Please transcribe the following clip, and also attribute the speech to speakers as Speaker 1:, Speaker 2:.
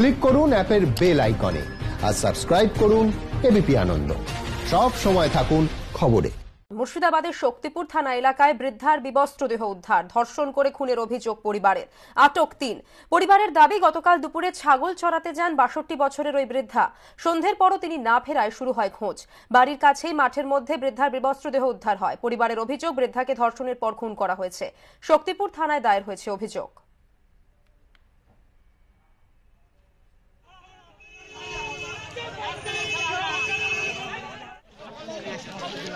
Speaker 1: click করুন অ্যাপের bell আইকনে আর সাবস্ক্রাইব করুন এবিপি আনন্দ সব সময় থাকুন খবরে
Speaker 2: মুর্শিদাবাদের শক্তিপুর থানা এলাকায় বৃদ্ধার বিবস্ত্র দেহ উদ্ধার ধর্ষণ করে খুনের অভিযোগ পরিবারের আটক তিন পরিবারের দাবি গতকাল দুপুরে ছাগল চড়াতে যান বাষট্টি বছরের ওই বৃদ্ধা সন্ধ্যের পরও তিনি না ফেরায় শুরু হয় খোঁজ বাড়ির কাছেই মাঠের মধ্যে বৃদ্ধার বিবস্ত্র দেহ উদ্ধার হয় পরিবারের অভিযোগ বৃদ্ধাকে ধর্ষণের পর খুন করা হয়েছে শক্তিপুর থানায় দায়ের হয়েছে অভিযোগ